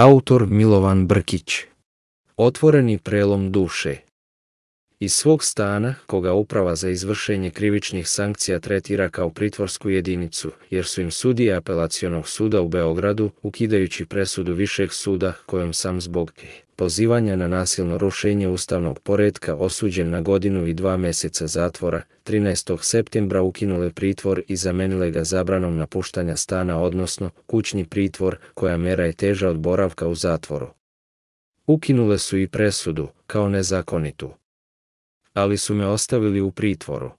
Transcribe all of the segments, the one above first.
Autor Milovan Brkić Otvoreni prelom duše iz svog stana, koga uprava za izvršenje krivičnih sankcija tretira kao pritvorsku jedinicu, jer su im sudije apelacionog suda u Beogradu, ukidajući presudu višeg suda kojom sam zbog pozivanja na nasilno rušenje ustavnog poredka osuđen na godinu i dva mjeseca zatvora, 13. septembra ukinule pritvor i zamenile ga zabranom napuštanja stana odnosno kućni pritvor koja mera je teža od boravka u zatvoru. Ukinule su i presudu, kao nezakonitu ali su me ostavili u pritvoru.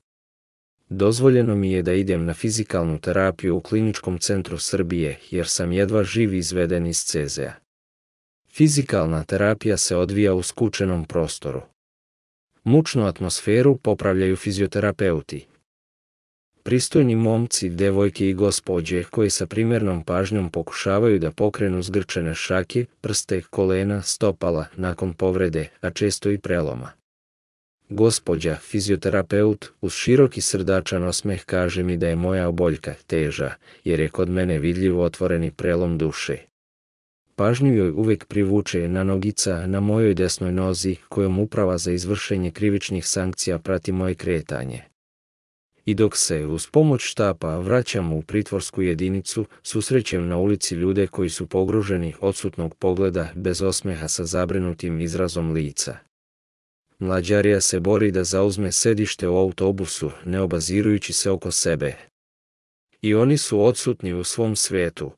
Dozvoljeno mi je da idem na fizikalnu terapiju u kliničkom centru Srbije jer sam jedva živ izveden iz CZ-a. Fizikalna terapija se odvija u skučenom prostoru. Mučnu atmosferu popravljaju fizioterapeuti. Pristojni momci, devojke i gospođe koji sa primjernom pažnjom pokušavaju da pokrenu zgrčene šake, prste, kolena, stopala nakon povrede, a često i preloma. Gospođa, fizioterapeut, uz široki srdačan osmeh kaže mi da je moja oboljka teža, jer je kod mene vidljivo otvoreni prelom duše. Pažnju joj uvijek privuče na nogica na mojoj desnoj nozi kojom uprava za izvršenje krivičnih sankcija prati moje kretanje. I dok se uz pomoć štapa vraćam u pritvorsku jedinicu, susrećem na ulici ljude koji su pogruženi odsutnog pogleda bez osmeha sa zabrinutim izrazom lica. Mlađarija se bori da zauzme sedište u autobusu, ne obazirujući se oko sebe. I oni su odsutni u svom svijetu.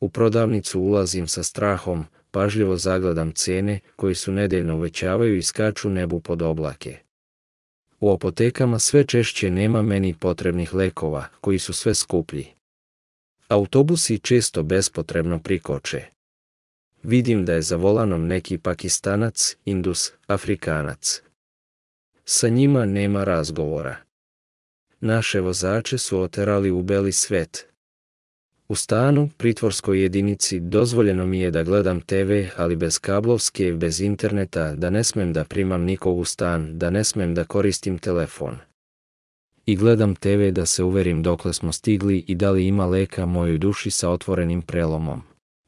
U prodavnicu ulazim sa strahom, pažljivo zagledam cijene koji su nedeljno uvećavaju i skaču nebu pod oblake. U apotekama sve češće nema meni potrebnih lekova, koji su sve skuplji. Autobusi često bespotrebno prikoče vidim da je za volanom neki pakistanac, indus, afrikanac. Sa njima nema razgovora. Naše vozače su oterali u beli svet. U stanu, pritvorskoj jedinici, dozvoljeno mi je da gledam TV, ali bez kablovske, bez interneta, da ne smem da primam nikog u stan, da ne smem da koristim telefon. I gledam TV da se uverim dokle smo stigli i da li ima leka mojoj duši sa otvorenim prelomom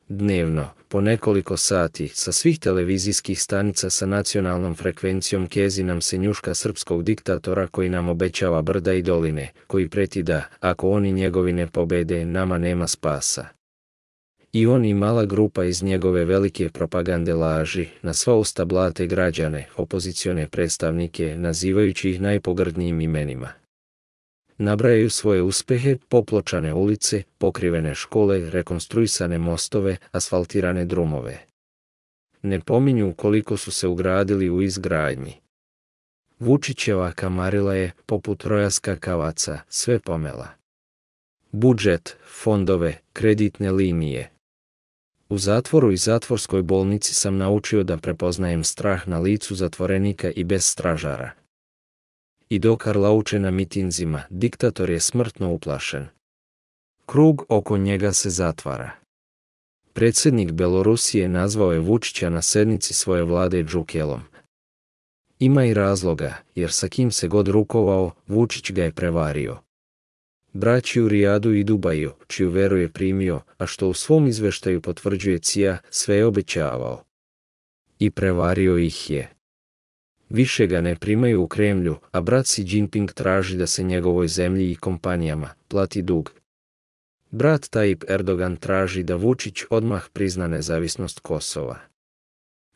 dnevno, po nekoliko sati, sa svih televizijskih stanica sa nacionalnom frekvencijom kezi nam se njuška srpskog diktatora koji nam obećava brda i doline, koji preti da, ako oni njegovi ne pobede, nama nema spasa. I on i mala grupa iz njegove velike propagande laži na sva usta blate građane, opozicione predstavnike, nazivajući ih najpogrdnijim imenima nabrajaju svoje uspehe, popločane ulice, pokrivene škole, rekonstruisane mostove, asfaltirane drumove. Ne pominju koliko su se ugradili u izgradnji. Vučićeva kamarila je, poput rojaska kavaca, sve pomela. Budžet, fondove, kreditne linije. U zatvoru i zatvorskoj bolnici sam naučio da prepoznajem strah na licu zatvorenika i bez stražara i dok uče na mitinzima, diktator je smrtno uplašen. Krug oko njega se zatvara. Predsjednik Belorusije nazvao je Vučića na sednici svoje vlade Džukelom. Ima i razloga, jer sa kim se god rukovao, Vučić ga je prevario. Braći u Rijadu i Dubaju, čiju veru je primio, a što u svom izveštaju potvrđuje Cija, sve je obećavao. I prevario ih je više ga ne primaju u Kremlju, a brat Xi Jinping traži da se njegovoj zemlji i kompanijama plati dug. Brat Tayyip Erdogan traži da Vučić odmah prizna nezavisnost Kosova.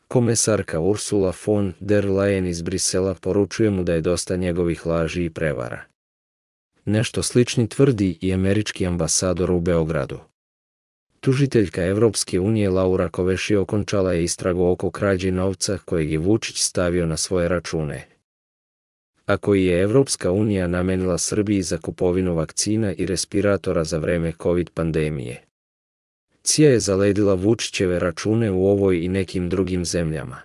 Komesarka Ursula von der Leyen iz Brisela poručuje mu da je dosta njegovih laži i prevara. Nešto slični tvrdi i američki ambasador u Beogradu. Tužiteljka Evropske unije Laura Koveši okončala je istragu oko krađe novca kojeg je Vučić stavio na svoje račune. A koji je Evropska unija namenila Srbiji za kupovinu vakcina i respiratora za vreme COVID pandemije. Cija je zaledila Vučićeve račune u ovoj i nekim drugim zemljama.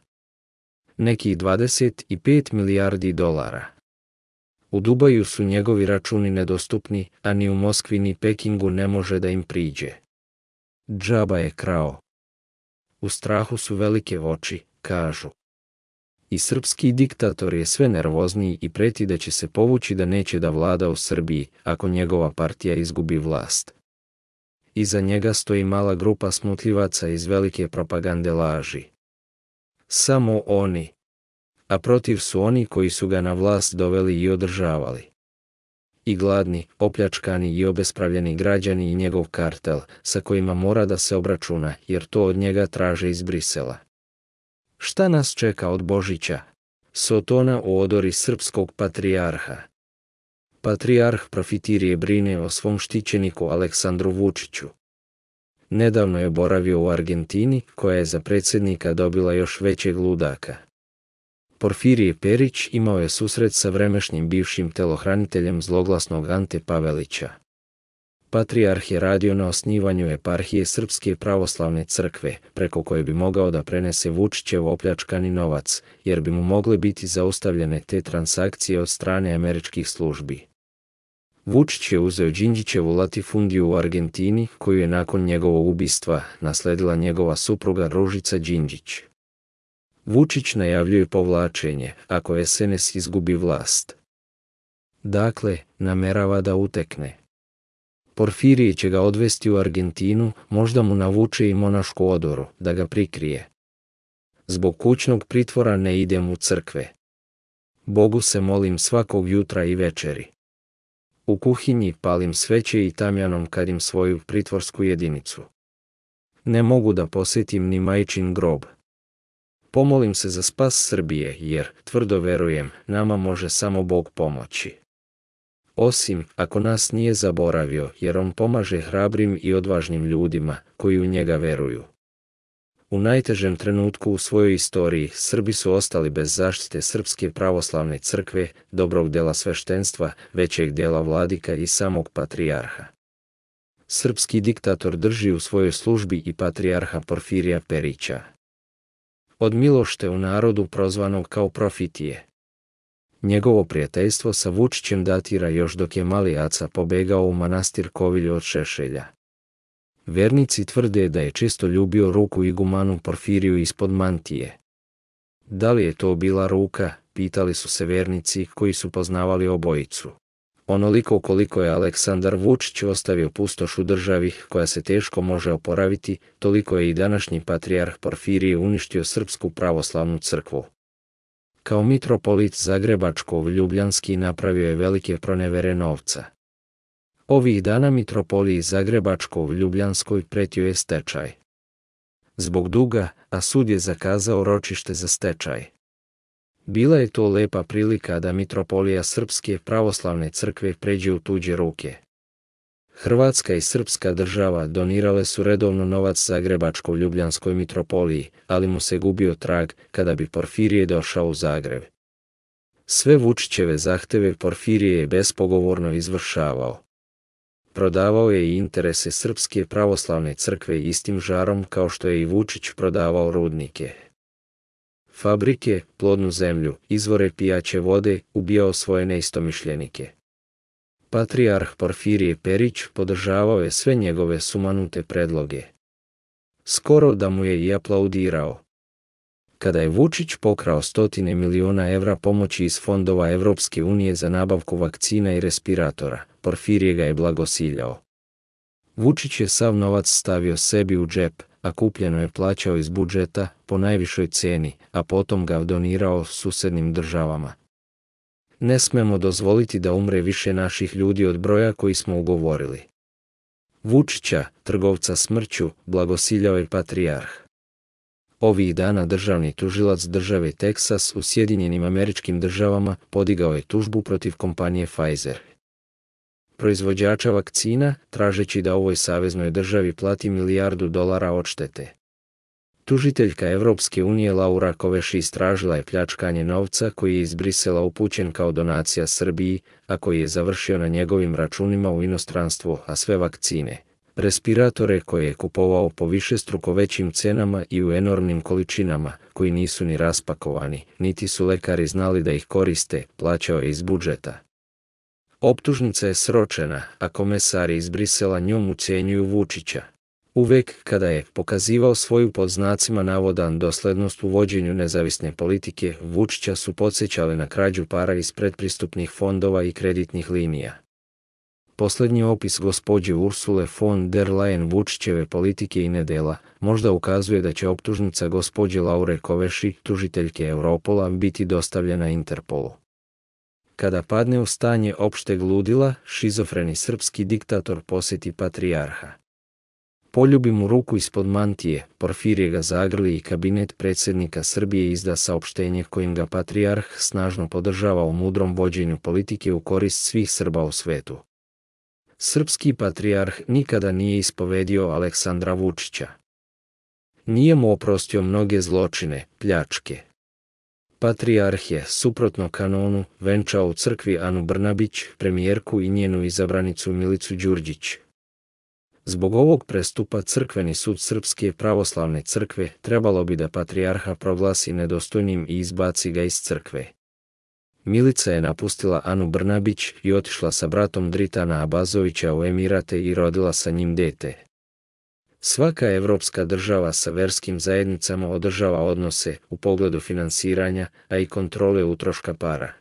Nekih 25 milijardi dolara. U Dubaju su njegovi računi nedostupni, a ni u Moskvi ni Pekingu ne može da im priđe. Džaba je krao. U strahu su velike oči, kažu. I srpski diktator je sve nervozniji i preti da će se povući da neće da vlada u Srbiji ako njegova partija izgubi vlast. Iza njega stoji mala grupa smutljivaca iz velike propagande laži. Samo oni. A protiv su oni koji su ga na vlast doveli i održavali i gladni, opljačkani i obespravljeni građani i njegov kartel, sa kojima mora da se obračuna jer to od njega traže iz Brisela. Šta nas čeka od Božića? Sotona u odori srpskog patrijarha. Patrijarh profitirije brine o svom štićeniku Aleksandru Vučiću. Nedavno je boravio u Argentini, koja je za predsjednika dobila još većeg ludaka. Porfirije Perić imao je susret sa vremešnjim bivšim telohraniteljem zloglasnog Ante Pavelića. Patrijarh je radio na osnivanju eparhije Srpske pravoslavne crkve, preko koje bi mogao da prenese Vučićev opljačkani novac, jer bi mu mogle biti zaustavljene te transakcije od strane američkih službi. Vučić je uzeo Đinđićevu latifundiju u Argentini, koju je nakon njegovog ubistva nasledila njegova supruga Ružica Đinđić. Vučić najavljuje povlačenje ako SNS izgubi vlast. Dakle, namerava da utekne. Porfirije će ga odvesti u Argentinu, možda mu navuče i monašku odoru, da ga prikrije. Zbog kućnog pritvora ne idem u crkve. Bogu se molim svakog jutra i večeri. U kuhinji palim sveće i tamjanom kadim svoju pritvorsku jedinicu. Ne mogu da posjetim ni majčin grob. Pomolim se za spas Srbije jer, tvrdo verujem, nama može samo Bog pomoći. Osim ako nas nije zaboravio jer on pomaže hrabrim i odvažnim ljudima koji u njega veruju. U najtežem trenutku u svojoj istoriji Srbi su ostali bez zaštite Srpske pravoslavne crkve, dobrog dela sveštenstva, većeg dela vladika i samog patrijarha. Srpski diktator drži u svojoj službi i patrijarha Porfirija Perića od Milošte u narodu prozvanog kao profitije. Njegovo prijateljstvo sa Vučićem datira još dok je Malijaca pobegao u manastir Kovilju od Šešelja. Vernici tvrde da je često ljubio ruku i gumanu Porfiriju ispod mantije. Da li je to bila ruka, pitali su se vernici koji su poznavali obojicu onoliko koliko je Aleksandar Vučić ostavio pustoš u državi koja se teško može oporaviti, toliko je i današnji patrijarh Porfirije uništio Srpsku pravoslavnu crkvu. Kao mitropolit Zagrebačkov Ljubljanski napravio je velike pronevere novca. Ovih dana mitropoliji Zagrebačkov Ljubljanskoj pretio je stečaj. Zbog duga, a sud je zakazao ročište za stečaj. Bila je to lepa prilika da mitropolija Srpske pravoslavne crkve pređe u tuđe ruke. Hrvatska i srpska država donirale su redovno novac Zagrebačkoj Ljubljanskoj mitropoliji, ali mu se gubio trag kada bi Porfirije došao u Zagreb. Sve Vučićeve zahteve Porfirije je bespogovorno izvršavao. Prodavao je i interese Srpske pravoslavne crkve istim žarom kao što je i Vučić prodavao rudnike fabrike, plodnu zemlju, izvore pijaće vode, ubijao svoje neistomišljenike. Patriarh Porfirije Perić podržavao je sve njegove sumanute predloge. Skoro da mu je i aplaudirao. Kada je Vučić pokrao stotine miliona evra pomoći iz fondova Evropske unije za nabavku vakcina i respiratora, Porfirije ga je blagosiljao. Vučić je sav novac stavio sebi u džep, a kupljeno je plaćao iz budžeta po najvišoj cijeni, a potom ga donirao susednim državama. Ne smemo dozvoliti da umre više naših ljudi od broja koji smo ugovorili. Vučića, trgovca smrću, blagosiljao je patrijarh. Ovih dana državni tužilac države Teksas u Sjedinjenim američkim državama podigao je tužbu protiv kompanije Pfizer, proizvođača vakcina tražeći da ovoj saveznoj državi plati milijardu dolara odštete. Tužiteljka Evropske unije Laura Koveš istražila je pljačkanje novca koji je iz Brisela upućen kao donacija Srbiji, a koji je završio na njegovim računima u inostranstvu, a sve vakcine, respiratore koje je kupovao po više struko većim cenama i u enormnim količinama, koji nisu ni raspakovani, niti su lekari znali da ih koriste, plaćao je iz budžeta. Optužnica je sročena, a komesari iz Brisela njom ucijenjuju Vučića. Uvek kada je pokazivao svoju pod znacima navodan doslednost u vođenju nezavisne politike, Vučića su podsjećali na krađu para iz predpristupnih fondova i kreditnih linija. Poslednji opis gospođe Ursule von der Leyen Vučićeve politike i nedela možda ukazuje da će optužnica gospođe Laure Koveši, tužiteljke Europola, biti dostavljena Interpolu kada padne u stanje opšteg ludila, šizofreni srpski diktator posjeti patrijarha. Poljubi mu ruku ispod mantije, Porfirije ga zagrli i kabinet predsjednika Srbije izda saopštenje kojim ga patrijarh snažno podržava u mudrom vođenju politike u korist svih Srba u svetu. Srpski patrijarh nikada nije ispovedio Aleksandra Vučića. Nije mu oprostio mnoge zločine, pljačke, Patriarh je, suprotno kanonu, venčao u crkvi Anu Brnabić, premijerku i njenu izabranicu Milicu Đurđić. Zbog ovog prestupa crkveni sud Srpske pravoslavne crkve trebalo bi da patrijarha proglasi nedostojnim i izbaci ga iz crkve. Milica je napustila Anu Brnabić i otišla sa bratom Dritana Abazovića u Emirate i rodila sa njim dete. Svaka evropska država sa verskim zajednicama održava odnose u pogledu financiranja, a i kontrole utroška para.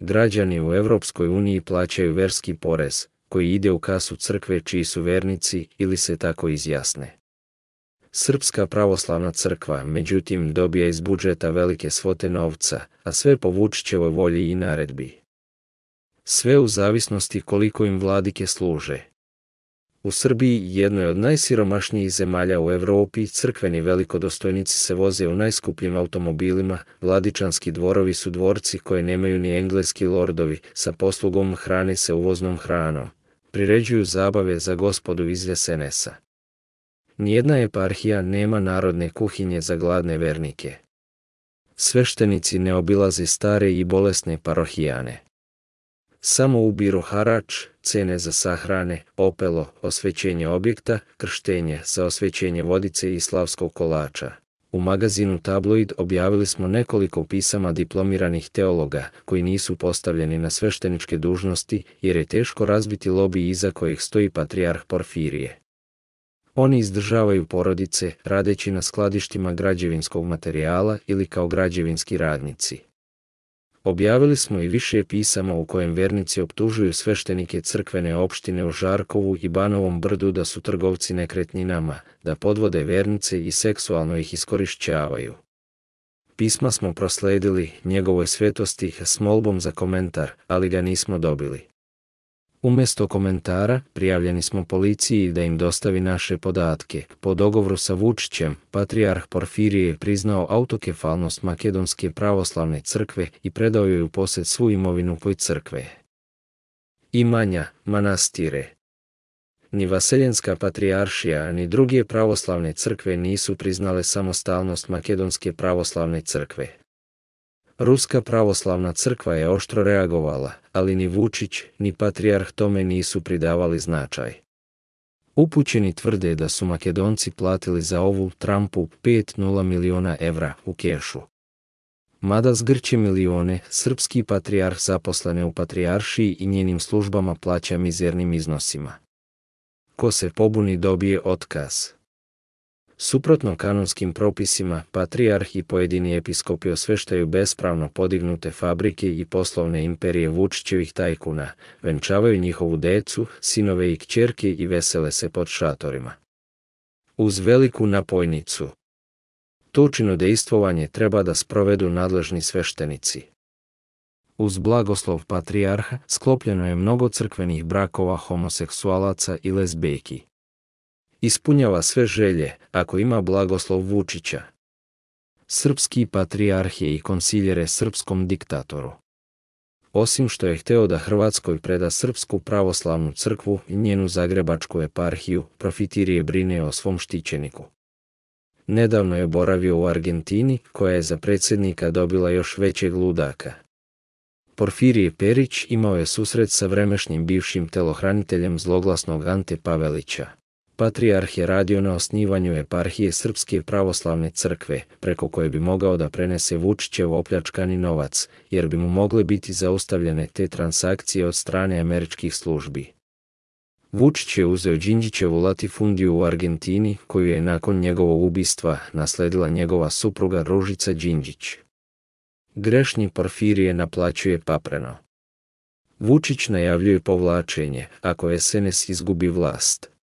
Građani u Evropskoj uniji plaćaju verski porez, koji ide u kasu crkve čiji su vernici ili se tako izjasne. Srpska pravoslavna crkva međutim dobija iz budžeta velike svote novca, a sve po Vučićevoj volji i naredbi. Sve u zavisnosti koliko im vladike služe. U Srbiji, jednoj od najsiromašnijih zemalja u Evropi, crkveni velikodostojnici se voze u najskupljim automobilima, vladičanski dvorovi su dvorci koje nemaju ni engleski lordovi, sa poslugom hrane se uvoznom hranom. Priređuju zabave za gospodu iz Ljesenesa. Nijedna eparhija nema narodne kuhinje za gladne vernike. Sveštenici ne obilaze stare i bolesne parohijane. Samo ubiru harač, cene za sahrane, opelo, osvećenje objekta, krštenje sa osvećenje vodice i slavskog kolača. U magazinu Tabloid objavili smo nekoliko pisama diplomiranih teologa koji nisu postavljeni na svešteničke dužnosti jer je teško razbiti lobi iza kojih stoji patrijarh Porfirije. Oni izdržavaju porodice radeći na skladištima građevinskog materijala ili kao građevinski radnici objavili smo i više pisama u kojem vernici optužuju sveštenike crkvene opštine u Žarkovu i Banovom brdu da su trgovci nekretninama, da podvode vernice i seksualno ih iskorišćavaju. Pisma smo prosledili njegovoj svetosti s molbom za komentar, ali ga nismo dobili. Umjesto komentara, prijavljeni smo policiji da im dostavi naše podatke. Po dogovoru sa Vučićem, patrijarh Porfirije je priznao autokefalnost Makedonske pravoslavne crkve i predao joj u posjed svu imovinu poj crkve. Imanja, manastire. Ni Vaseljenska patrijaršija, ni druge pravoslavne crkve nisu priznale samostalnost Makedonske pravoslavne crkve. Ruska pravoslavna crkva je oštro reagovala, ali ni Vučić, ni patrijarh tome nisu pridavali značaj. Upućeni tvrde da su Makedonci platili za ovu Trumpu 5,0 miliona evra u kešu. Mada zgrči milione, srpski patrijarh zaposlene u patrijaršiji i njenim službama plaća mizernim iznosima. Ko se pobuni dobije otkaz. Suprotno kanonskim propisima, patrijarh i pojedini episkopi osveštaju bespravno podignute fabrike i poslovne imperije Vučićevih tajkuna, venčavaju njihovu decu, sinove i kćerki i vesele se pod šatorima. Uz veliku napojnicu. To dejstvovanje treba da sprovedu nadležni sveštenici. Uz blagoslov patrijarha sklopljeno je mnogo crkvenih brakova homoseksualaca i lezbejki ispunjava sve želje ako ima blagoslov Vučića. Srpski patrijarh je i konsiljere srpskom diktatoru. Osim što je hteo da Hrvatskoj preda Srpsku pravoslavnu crkvu i njenu zagrebačku eparhiju, profitir je brine o svom štićeniku. Nedavno je boravio u Argentini, koja je za predsjednika dobila još većeg ludaka. Porfirije Perić imao je susret sa vremešnjim bivšim telohraniteljem zloglasnog Ante Pavelića. Patrijarh je radio na osnivanju eparhije Srpske pravoslavne crkve, preko koje bi mogao da prenese Vučićev opljačkani novac, jer bi mu mogle biti zaustavljene te transakcije od strane američkih službi. Vučić je uzeo Đinđićevu latifundiju u Argentini, koju je nakon njegovog ubistva nasledila njegova supruga Ružica Đinđić. Grešni Porfirije naplaćuje papreno. Vučić najavljuje povlačenje ako SNS izgubi vlast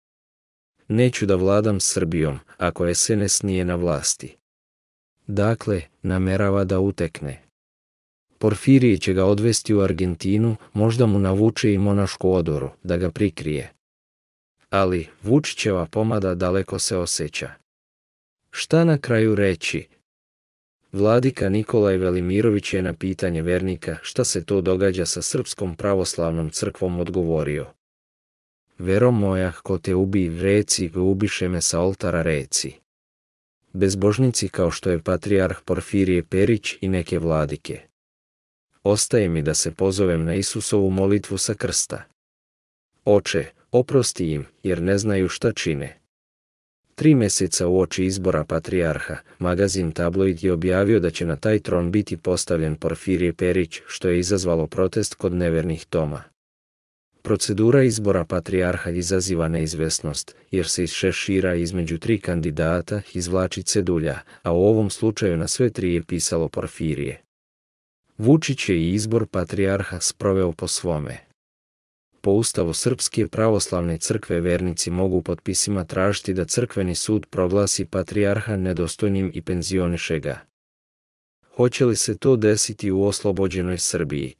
neću da vladam Srbijom ako SNS nije na vlasti. Dakle, namerava da utekne. Porfirije će ga odvesti u Argentinu, možda mu navuče i monašku odoru, da ga prikrije. Ali, Vučićeva pomada daleko se osjeća. Šta na kraju reći? Vladika Nikolaj Velimirović je na pitanje vernika šta se to događa sa Srpskom pravoslavnom crkvom odgovorio. Vero moja, ko te ubi reci, ubiše me sa oltara reci. Bezbožnici kao što je patrijarh Porfirije Perić i neke vladike. Ostaje mi da se pozovem na Isusovu molitvu sa krsta. Oče, oprosti im, jer ne znaju šta čine. Tri mjeseca oči izbora patrijarha, magazin Tabloid je objavio da će na taj tron biti postavljen Porfirije Perić, što je izazvalo protest kod nevernih Toma. Procedura izbora patrijarha izaziva neizvesnost, jer se iz šešira između tri kandidata izvlači cedulja, a u ovom slučaju na sve tri je pisalo porfirije. Vučić je i izbor patrijarha sproveo po svome. Po ustavu Srpske pravoslavne crkve vernici mogu potpisima tražiti da crkveni sud proglasi patrijarha nedostojnim i penzionišega. Hoće li se to desiti u oslobođenoj Srbiji?